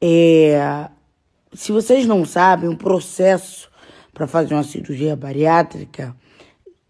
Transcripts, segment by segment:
É, se vocês não sabem, o processo para fazer uma cirurgia bariátrica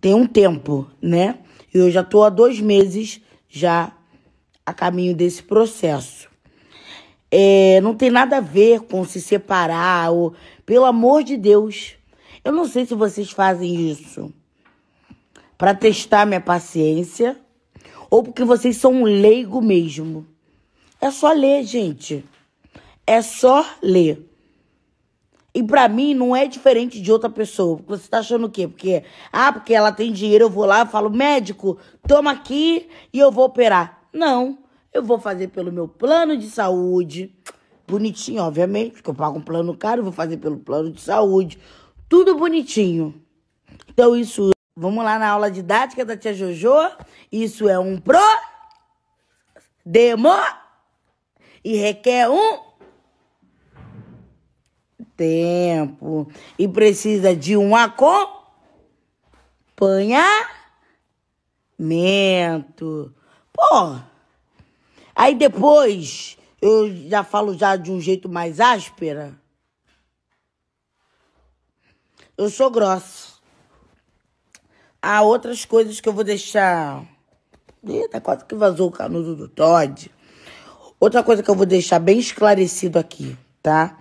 tem um tempo, né? e Eu já estou há dois meses já a caminho desse processo. É, não tem nada a ver com se separar ou, pelo amor de Deus, eu não sei se vocês fazem isso para testar minha paciência ou porque vocês são um leigo mesmo. É só ler, gente. É só ler. E para mim não é diferente de outra pessoa. Você tá achando o quê? Porque, ah, porque ela tem dinheiro, eu vou lá, falo, médico, toma aqui e eu vou operar. Não. Eu vou fazer pelo meu plano de saúde. Bonitinho, obviamente, porque eu pago um plano caro, eu vou fazer pelo plano de saúde. Tudo bonitinho. Então, isso. Vamos lá na aula didática da tia Jojo. Isso é um pro. Demo. E requer um tempo e precisa de um acompanhamento. Pô, aí depois eu já falo já de um jeito mais áspera. Eu sou grossa. Há outras coisas que eu vou deixar. Eita, quase que vazou o canudo do Todd. Outra coisa que eu vou deixar bem esclarecido aqui, tá?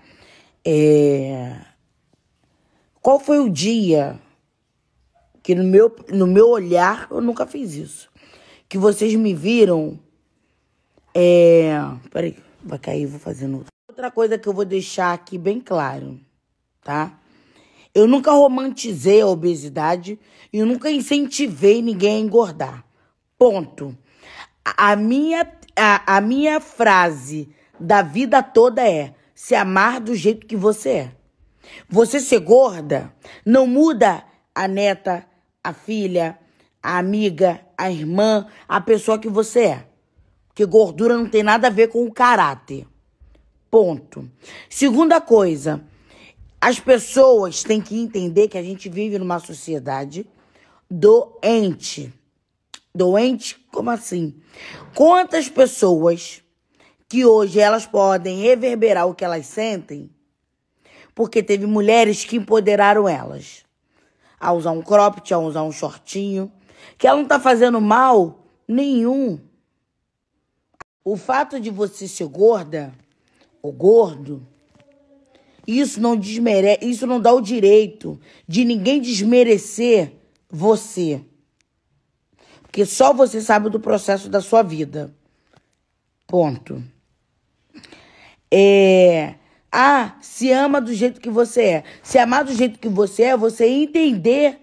É... Qual foi o dia que no meu, no meu olhar eu nunca fiz isso? Que vocês me viram. É... Peraí, vai cair, vou fazer outra. Outra coisa que eu vou deixar aqui bem claro, tá? Eu nunca romantizei a obesidade e eu nunca incentivei ninguém a engordar. Ponto. A minha, a, a minha frase da vida toda é: se amar do jeito que você é. Você ser gorda não muda a neta, a filha, a amiga, a irmã, a pessoa que você é. Porque gordura não tem nada a ver com o caráter. Ponto. Segunda coisa, as pessoas têm que entender que a gente vive numa sociedade doente. Doente, como assim? Quantas pessoas que hoje elas podem reverberar o que elas sentem, porque teve mulheres que empoderaram elas a usar um cropped, a usar um shortinho, que ela não está fazendo mal nenhum. O fato de você ser gorda ou gordo, isso não desmerece, isso não dá o direito de ninguém desmerecer você. Porque só você sabe do processo da sua vida. Ponto. É. Ah, se ama do jeito que você é. Se amar do jeito que você é, você entender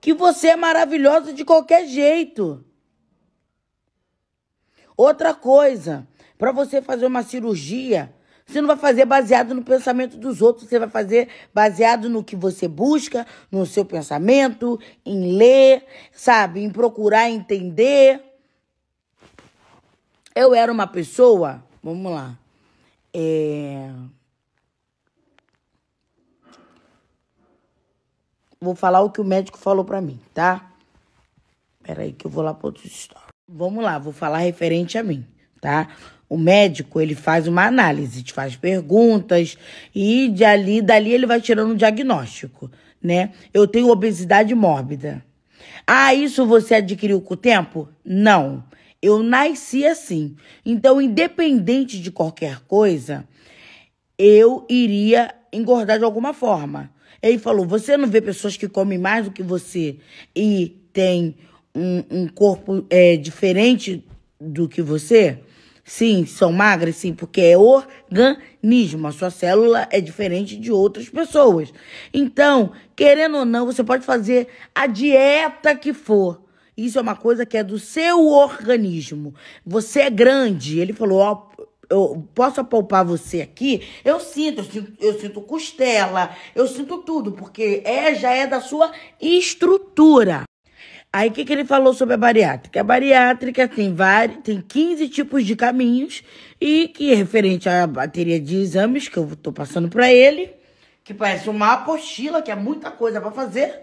que você é maravilhosa de qualquer jeito. Outra coisa, para você fazer uma cirurgia, você não vai fazer baseado no pensamento dos outros, você vai fazer baseado no que você busca, no seu pensamento, em ler, sabe, em procurar entender. Eu era uma pessoa, vamos lá. É... Vou falar o que o médico falou para mim, tá? Peraí que eu vou lá para outros histórias. Vamos lá, vou falar referente a mim, tá? O médico, ele faz uma análise, te faz perguntas e de ali, dali ele vai tirando um diagnóstico, né? Eu tenho obesidade mórbida. Ah, isso você adquiriu com o tempo? Não. Eu nasci assim. Então, independente de qualquer coisa, eu iria engordar de alguma forma. Ele falou: você não vê pessoas que comem mais do que você e tem um, um corpo é, diferente do que você? Sim, são magras, sim, porque é organismo. A sua célula é diferente de outras pessoas. Então, querendo ou não, você pode fazer a dieta que for. Isso é uma coisa que é do seu organismo. Você é grande. Ele falou: Ó, eu posso apalpar você aqui? Eu sinto, eu sinto, eu sinto costela, eu sinto tudo, porque é, já é da sua estrutura. Aí o que, que ele falou sobre a bariátrica? A bariátrica tem, vários, tem 15 tipos de caminhos e que é referente à bateria de exames que eu estou passando para ele, que parece uma apostila, que é muita coisa para fazer,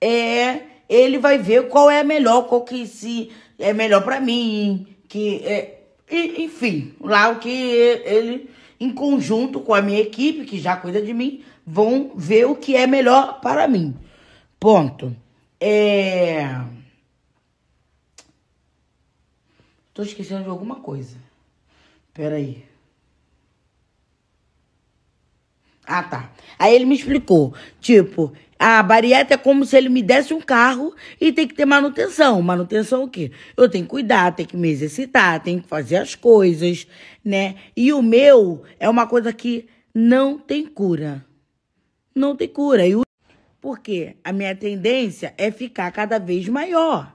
é, ele vai ver qual é a melhor, qual que se é melhor para mim, que é, enfim, lá o que ele em conjunto com a minha equipe que já cuida de mim, vão ver o que é melhor para mim. Ponto. É Tô esquecendo de alguma coisa. Peraí. aí. Ah, tá. Aí ele me explicou, tipo, a bariátrica é como se ele me desse um carro e tem que ter manutenção. Manutenção o quê? Eu tenho que cuidar, tenho que me exercitar, tenho que fazer as coisas, né? E o meu é uma coisa que não tem cura. Não tem cura. E o... Porque a minha tendência é ficar cada vez maior.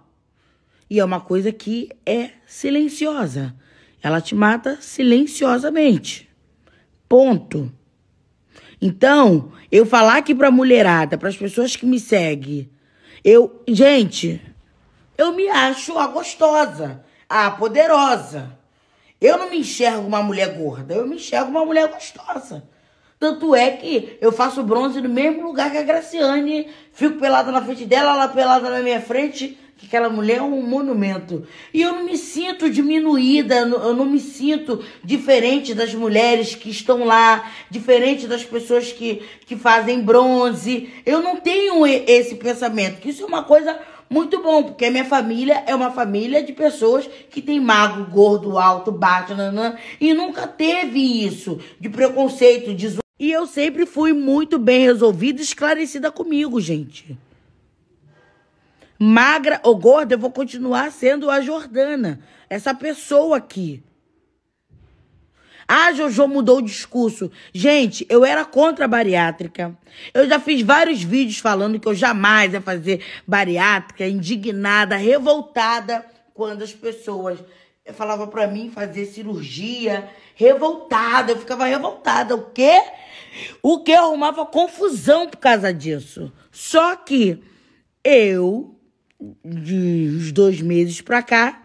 E é uma coisa que é silenciosa. Ela te mata silenciosamente. Ponto. Então, eu falar aqui pra mulherada, para as pessoas que me seguem, eu, gente, eu me acho a gostosa, a poderosa. Eu não me enxergo uma mulher gorda, eu me enxergo uma mulher gostosa. Tanto é que eu faço bronze no mesmo lugar que a Graciane, fico pelada na frente dela, ela pelada na minha frente que Aquela mulher é um monumento. E eu não me sinto diminuída, eu não me sinto diferente das mulheres que estão lá, diferente das pessoas que, que fazem bronze. Eu não tenho esse pensamento, que isso é uma coisa muito bom, porque a minha família é uma família de pessoas que tem mago gordo, alto, baixo, nanã, e nunca teve isso de preconceito, de... E eu sempre fui muito bem resolvida e esclarecida comigo, gente magra ou gorda, eu vou continuar sendo a Jordana, essa pessoa aqui. Ah, Jojo mudou o discurso. Gente, eu era contra a bariátrica. Eu já fiz vários vídeos falando que eu jamais ia fazer bariátrica, indignada, revoltada, quando as pessoas falavam para mim fazer cirurgia, revoltada. Eu ficava revoltada. O quê? O que eu arrumava confusão por causa disso. Só que eu de uns dois meses para cá,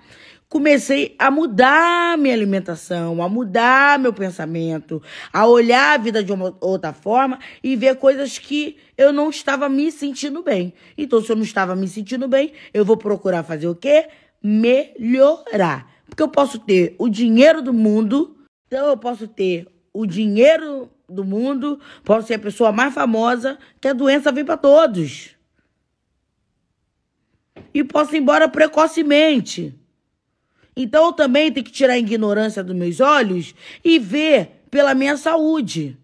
comecei a mudar minha alimentação, a mudar meu pensamento, a olhar a vida de uma outra forma e ver coisas que eu não estava me sentindo bem. Então, se eu não estava me sentindo bem, eu vou procurar fazer o quê? Melhorar. Porque eu posso ter o dinheiro do mundo, então eu posso ter o dinheiro do mundo, posso ser a pessoa mais famosa, que a doença vem para todos e posso ir embora precocemente. Então eu também tenho que tirar a ignorância dos meus olhos e ver pela minha saúde.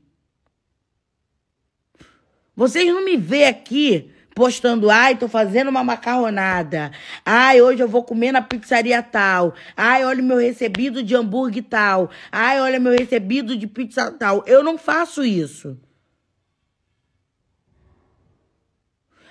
Vocês não me vê aqui postando, ai, tô fazendo uma macarronada. Ai, hoje eu vou comer na pizzaria tal. Ai, olha meu recebido de hambúrguer tal. Ai, olha meu recebido de pizza tal. Eu não faço isso.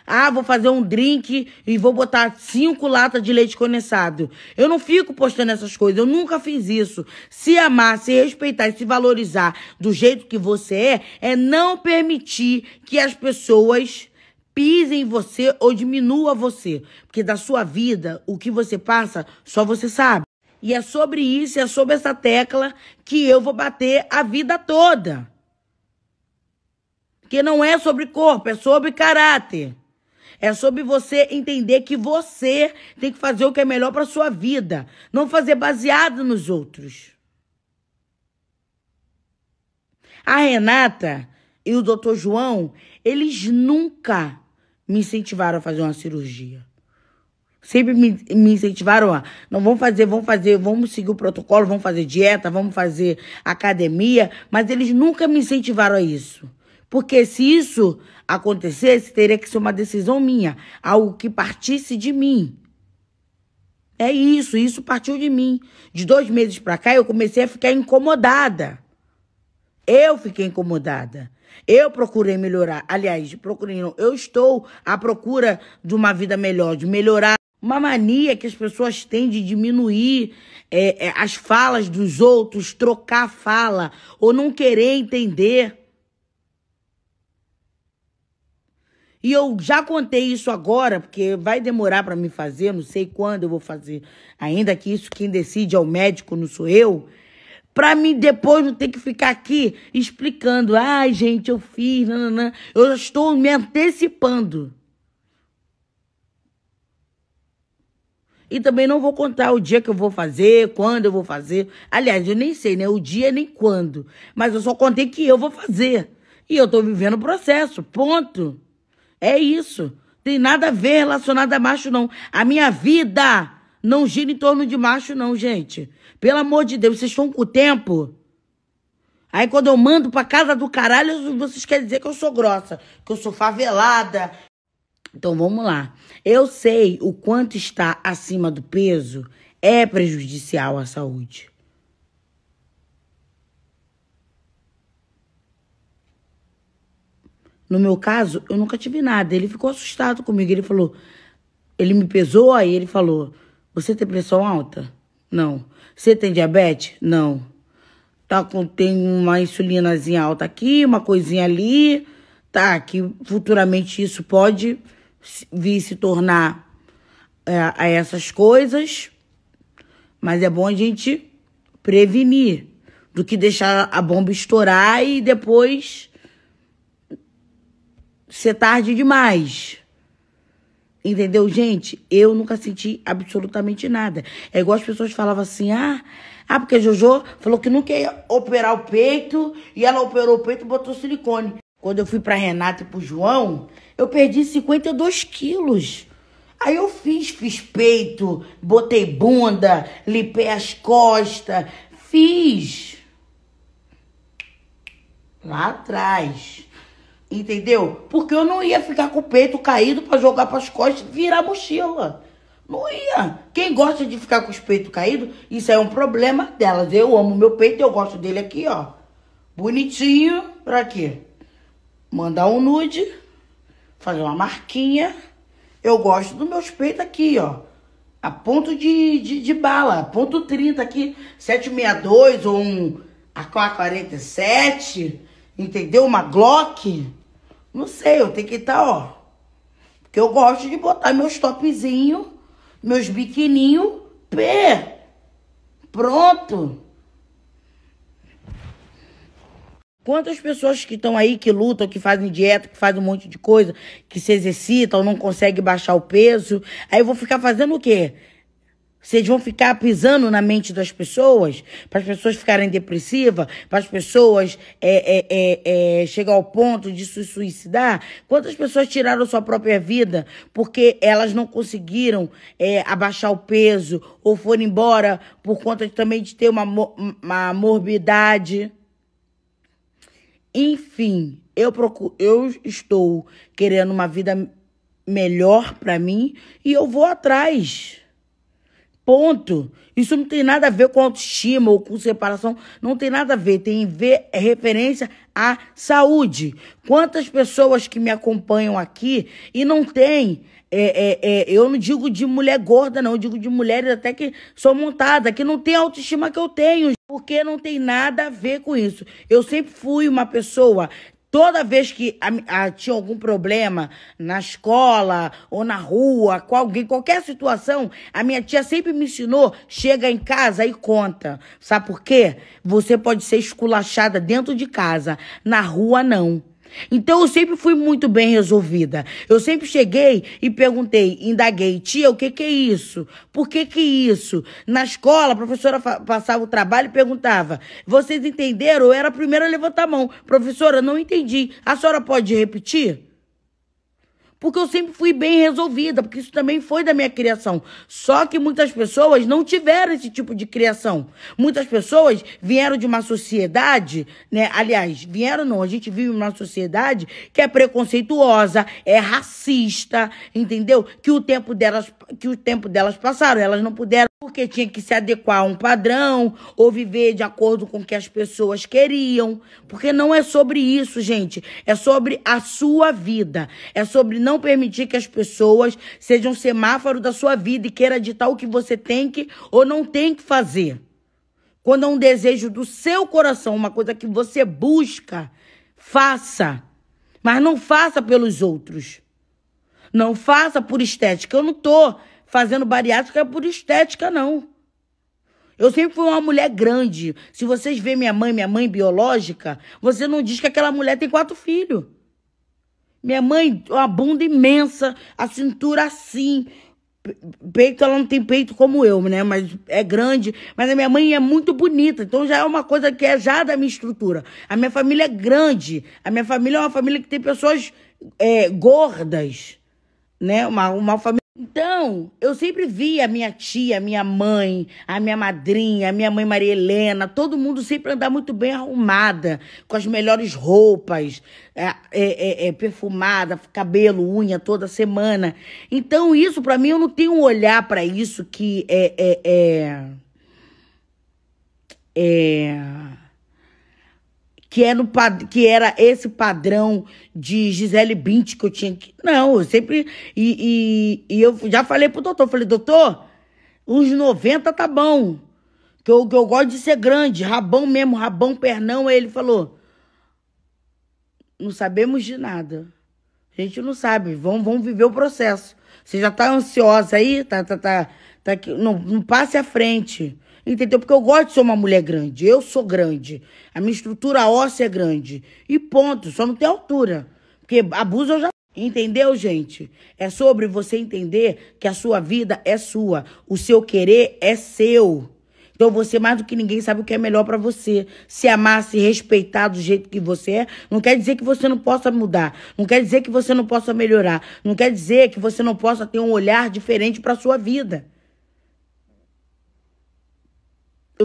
Ah, vou fazer um drink e vou botar cinco latas de leite condensado. Eu não fico postando essas coisas. Eu nunca fiz isso. Se amar, se respeitar e se valorizar do jeito que você é, é não permitir que as pessoas pisem em você ou diminua você. Porque da sua vida, o que você passa, só você sabe. E é sobre isso, é sobre essa tecla que eu vou bater a vida toda. Porque não é sobre corpo, é sobre caráter. É sobre você entender que você tem que fazer o que é melhor para sua vida, não fazer baseado nos outros. A Renata e o Dr. João, eles nunca me incentivaram a fazer uma cirurgia. Sempre me, me incentivaram a, não vamos fazer, vamos fazer, vamos seguir o protocolo, vamos fazer dieta, vamos fazer academia, mas eles nunca me incentivaram a isso. Porque se isso acontecesse, teria que ser uma decisão minha, algo que partisse de mim. É isso, isso partiu de mim. De dois meses para cá, eu comecei a ficar incomodada. Eu fiquei incomodada. Eu procurei melhorar. Aliás, procurei não. Eu estou à procura de uma vida melhor, de melhorar. Uma mania que as pessoas têm de diminuir é, é, as falas dos outros, trocar fala ou não querer entender. E eu já contei isso agora, porque vai demorar para me fazer, não sei quando eu vou fazer. Ainda que isso quem decide é o médico, não sou eu. Pra mim depois não ter que ficar aqui explicando. Ai, ah, gente, eu fiz, nananã. Eu já estou me antecipando. E também não vou contar o dia que eu vou fazer, quando eu vou fazer. Aliás, eu nem sei, né? O dia nem quando. Mas eu só contei que eu vou fazer. E eu tô vivendo o processo. Ponto. É isso. Tem nada a ver relacionado a macho, não. A minha vida não gira em torno de macho, não, gente. Pelo amor de Deus, vocês estão com o tempo. Aí quando eu mando pra casa do caralho, vocês querem dizer que eu sou grossa, que eu sou favelada. Então vamos lá. Eu sei o quanto está acima do peso é prejudicial à saúde. No meu caso, eu nunca tive nada. Ele ficou assustado comigo. Ele falou. Ele me pesou, aí ele falou: Você tem pressão alta? Não. Você tem diabetes? Não. Tá com, tem uma insulinazinha alta aqui, uma coisinha ali. Tá, que futuramente isso pode vir se tornar é, a essas coisas. Mas é bom a gente prevenir do que deixar a bomba estourar e depois ser tarde demais. Entendeu, gente? Eu nunca senti absolutamente nada. É igual as pessoas falavam assim: ah, ah porque a JoJo falou que nunca ia operar o peito e ela operou o peito e botou silicone. Quando eu fui pra Renata e pro João, eu perdi 52 quilos. Aí eu fiz, fiz peito, botei bunda, limpei as costas, fiz. Lá atrás. Entendeu? Porque eu não ia ficar com o peito caído para jogar para as costas e virar mochila. Não ia. Quem gosta de ficar com os peitos caídos, isso é um problema delas. Eu amo meu peito, eu gosto dele aqui, ó. Bonitinho. Pra quê? Mandar um nude, fazer uma marquinha. Eu gosto do meu peito aqui, ó. A ponto de, de, de bala, ponto 30 aqui, 762 ou um A 47 entendeu? Uma Glock. Não sei, eu tenho que estar, tá, ó. Porque eu gosto de botar meus topzinhos, meus biquininhos, pé. Pronto. Quantas pessoas que estão aí, que lutam, que fazem dieta, que fazem um monte de coisa, que se exercitam, não conseguem baixar o peso. Aí eu vou ficar fazendo o quê? Vocês vão ficar pisando na mente das pessoas, para as pessoas ficarem depressivas, para as pessoas é, é, é, é, chegar ao ponto de se suicidar. Quantas pessoas tiraram sua própria vida porque elas não conseguiram é, abaixar o peso ou foram embora por conta também de ter uma, uma morbidade? Enfim, eu, procuro, eu estou querendo uma vida melhor para mim e eu vou atrás. Ponto. Isso não tem nada a ver com autoestima ou com separação. Não tem nada a ver. Tem a ver é referência à saúde. Quantas pessoas que me acompanham aqui e não tem. É, é, é, eu não digo de mulher gorda, não. Eu digo de mulheres até que sou montada, que não tem a autoestima que eu tenho. Porque não tem nada a ver com isso. Eu sempre fui uma pessoa Toda vez que a, a, tinha algum problema na escola ou na rua, com alguém, qualquer situação, a minha tia sempre me ensinou: chega em casa e conta. Sabe por quê? Você pode ser esculachada dentro de casa, na rua não. Então eu sempre fui muito bem resolvida. Eu sempre cheguei e perguntei, indaguei, tia, o que, que é isso? Por que que é isso? Na escola, a professora passava o trabalho e perguntava: "Vocês entenderam?" Eu era a primeira a levantar a mão. "Professora, não entendi. A senhora pode repetir?" Porque eu sempre fui bem resolvida, porque isso também foi da minha criação. Só que muitas pessoas não tiveram esse tipo de criação. Muitas pessoas vieram de uma sociedade, né? Aliás, vieram não, a gente vive uma sociedade que é preconceituosa, é racista, entendeu? Que o tempo delas, que o tempo delas passaram, elas não puderam porque tinha que se adequar a um padrão ou viver de acordo com o que as pessoas queriam, porque não é sobre isso, gente, é sobre a sua vida, é sobre não permitir que as pessoas sejam semáforo da sua vida e queira ditar o que você tem que ou não tem que fazer. Quando é um desejo do seu coração, uma coisa que você busca, faça. Mas não faça pelos outros. Não faça por estética. Eu não tô fazendo bariátrica por estética, não. Eu sempre fui uma mulher grande. Se vocês verem minha mãe, minha mãe biológica, você não diz que aquela mulher tem quatro filhos. Minha mãe, uma bunda imensa, a cintura assim. Peito, ela não tem peito como eu, né? Mas é grande. Mas a minha mãe é muito bonita, então já é uma coisa que é já da minha estrutura. A minha família é grande. A minha família é uma família que tem pessoas é, gordas, né? Uma, uma família. Então, eu sempre via a minha tia, a minha mãe, a minha madrinha, a minha mãe Maria Helena, todo mundo sempre andar muito bem arrumada, com as melhores roupas, é, é, é, é perfumada, cabelo, unha toda semana. Então, isso, para mim, eu não tenho um olhar para isso que é. é, é... é que, era, é no, que era esse padrão de Gisele Bint que eu tinha que. Não, eu sempre. E, e, e eu já falei pro doutor, falei, doutor, uns 90 tá bom. Que eu, que eu gosto de ser grande, rabão mesmo, rabão, pernão. Aí ele falou: Não sabemos de nada. A gente não sabe, vamos, vamos viver o processo. Você já tá ansiosa aí? Tá, tá, tá, tá aqui. Não, não passe à frente. Entendeu? Porque eu gosto de ser uma mulher grande. Eu sou grande. A minha estrutura óssea é grande. E ponto. Só não tem altura. Porque abuso eu já. Entendeu, gente? É sobre você entender que a sua vida é sua. O seu querer é seu. Então você mais do que ninguém sabe o que é melhor para você. Se amar, se respeitar do jeito que você é, não quer dizer que você não possa mudar, não quer dizer que você não possa melhorar, não quer dizer que você não possa ter um olhar diferente para sua vida.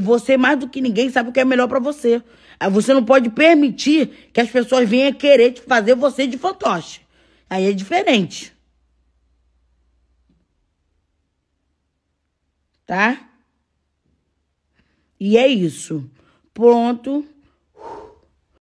Você, mais do que ninguém, sabe o que é melhor para você. Ah, você não pode permitir que as pessoas venham querer te fazer você de fantoche. Aí é diferente. Tá? E é isso. Pronto.